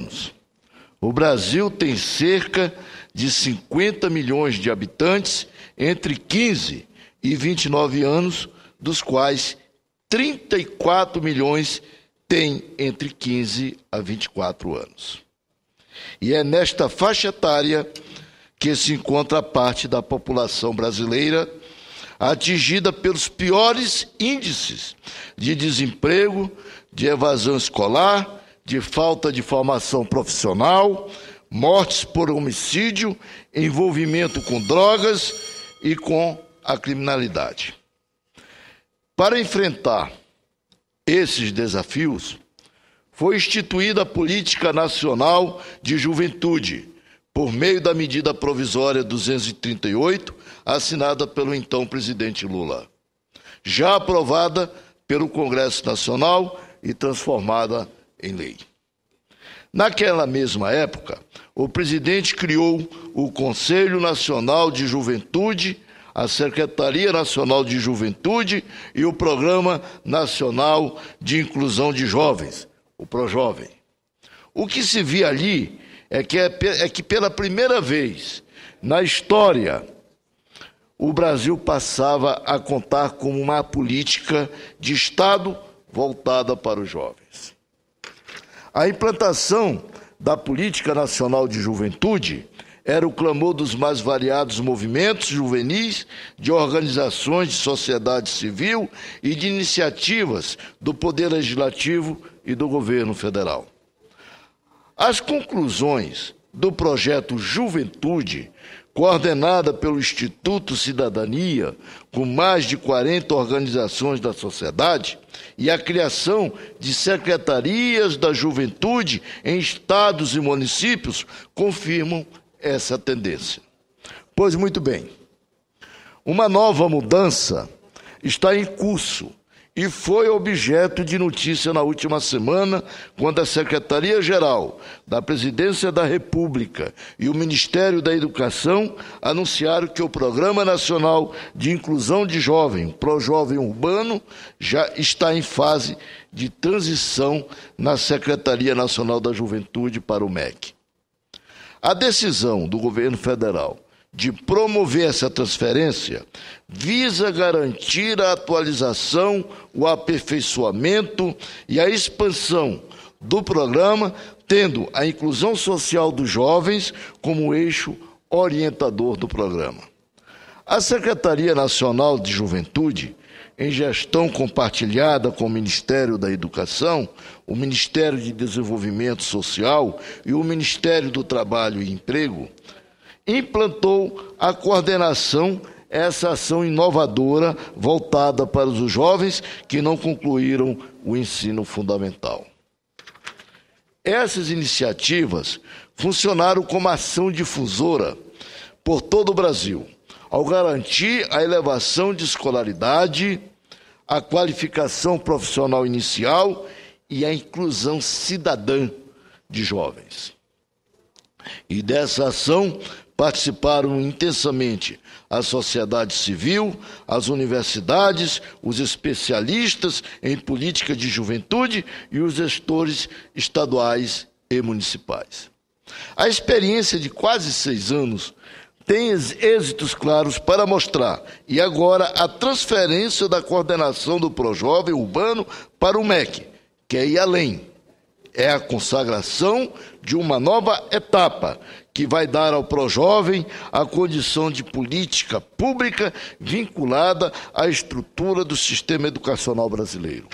anos. O Brasil tem cerca de 50 milhões de habitantes entre 15 e 29 anos, dos quais 34 milhões têm entre 15 a 24 anos. E é nesta faixa etária que se encontra a parte da população brasileira atingida pelos piores índices de desemprego, de evasão escolar de falta de formação profissional, mortes por homicídio, envolvimento com drogas e com a criminalidade. Para enfrentar esses desafios, foi instituída a Política Nacional de Juventude, por meio da medida provisória 238, assinada pelo então presidente Lula, já aprovada pelo Congresso Nacional e transformada em lei. Naquela mesma época, o presidente criou o Conselho Nacional de Juventude, a Secretaria Nacional de Juventude e o Programa Nacional de Inclusão de Jovens, o ProJovem. O que se via ali é que, é, é que pela primeira vez na história, o Brasil passava a contar com uma política de Estado voltada para os jovens. A implantação da Política Nacional de Juventude era o clamor dos mais variados movimentos juvenis, de organizações de sociedade civil e de iniciativas do Poder Legislativo e do governo federal. As conclusões do projeto Juventude coordenada pelo Instituto Cidadania, com mais de 40 organizações da sociedade, e a criação de secretarias da juventude em estados e municípios confirmam essa tendência. Pois muito bem, uma nova mudança está em curso e foi objeto de notícia na última semana, quando a Secretaria-Geral da Presidência da República e o Ministério da Educação anunciaram que o Programa Nacional de Inclusão de Jovem, Jovem Urbano, já está em fase de transição na Secretaria Nacional da Juventude para o MEC. A decisão do governo federal de promover essa transferência visa garantir a atualização, o aperfeiçoamento e a expansão do programa, tendo a inclusão social dos jovens como eixo orientador do programa. A Secretaria Nacional de Juventude, em gestão compartilhada com o Ministério da Educação, o Ministério de Desenvolvimento Social e o Ministério do Trabalho e Emprego, implantou a coordenação essa ação inovadora voltada para os jovens que não concluíram o ensino fundamental. Essas iniciativas funcionaram como ação difusora por todo o Brasil, ao garantir a elevação de escolaridade, a qualificação profissional inicial e a inclusão cidadã de jovens. E dessa ação participaram intensamente a sociedade civil, as universidades, os especialistas em política de juventude e os gestores estaduais e municipais. A experiência de quase seis anos tem êxitos claros para mostrar. E agora a transferência da coordenação do Projovem Urbano para o MEC, que é ir além. É a consagração de uma nova etapa que vai dar ao Projovem a condição de política pública vinculada à estrutura do sistema educacional brasileiro.